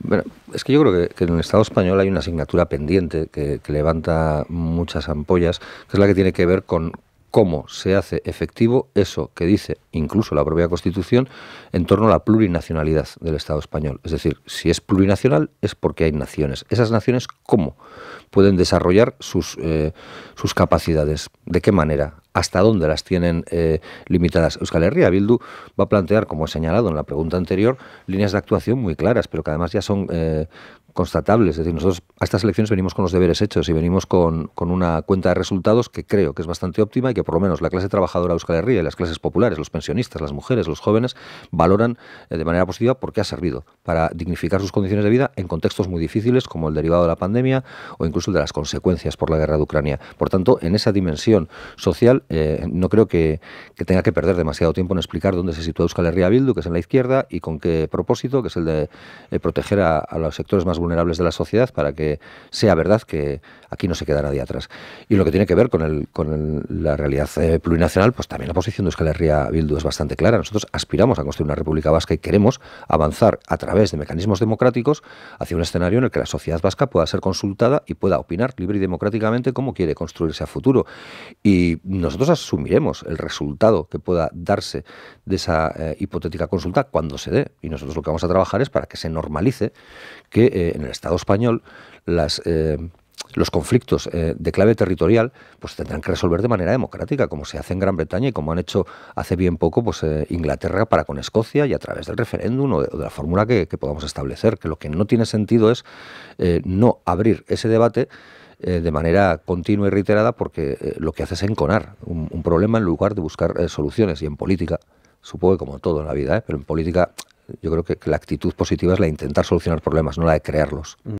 Bueno, es que yo creo que, en el Estado español hay una asignatura pendiente que, levanta muchas ampollas, que es la que tiene que ver con cómo se hace efectivo eso que dice incluso la propia Constitución en torno a la plurinacionalidad del Estado español. Es decir, si es plurinacional es porque hay naciones. Esas naciones, ¿cómo pueden desarrollar sus, eh, sus capacidades? ¿De qué manera? hasta dónde las tienen eh, limitadas. Euskal Herria Bildu va a plantear, como he señalado en la pregunta anterior, líneas de actuación muy claras, pero que además ya son eh, constatables. Es decir, nosotros a estas elecciones venimos con los deberes hechos y venimos con, una cuenta de resultados que creo que es bastante óptima y que por lo menos la clase trabajadora de Euskal Herria y las clases populares, los pensionistas, las mujeres, los jóvenes, valoran eh, de manera positiva porque ha servido para dignificar sus condiciones de vida en contextos muy difíciles como el derivado de la pandemia o incluso el de las consecuencias por la guerra de Ucrania. Por tanto, en esa dimensión social eh, no creo que, tenga que perder demasiado tiempo en explicar dónde se sitúa Euskal Herria Bildu, que es en la izquierda, y con qué propósito, que es el de eh, proteger a, los sectores más vulnerables de la sociedad para que sea verdad que aquí no se queda nadie atrás. Y lo que tiene que ver con, el, con la realidad eh, plurinacional, pues también la posición de Euskal Herria Bildu es bastante clara. Nosotros aspiramos a construir una república vasca y queremos avanzar a través de mecanismos democráticos hacia un escenario en el que la sociedad vasca pueda ser consultada y pueda opinar libre y democráticamente cómo quiere construirse a futuro. Y nosotros asumiremos el resultado que pueda darse de esa eh, hipotética consulta cuando se dé. Y nosotros lo que vamos a trabajar es para que se normalice que eh, en el Estado español las eh, los conflictos de clave territorial pues tendrán que resolver de manera democrática, como se hace en Gran Bretaña y como han hecho hace bien poco pues, Inglaterra para con Escocia y a través del referéndum o de, la fórmula que, podamos establecer. Que lo que no tiene sentido es no abrir ese debate eh, de manera continua y reiterada porque eh, lo que hace es enconar un, problema en lugar de buscar eh, soluciones. Y en política, supongo que como todo en la vida, pero en política yo creo que, la actitud positiva es la de intentar solucionar problemas, no la de crearlos.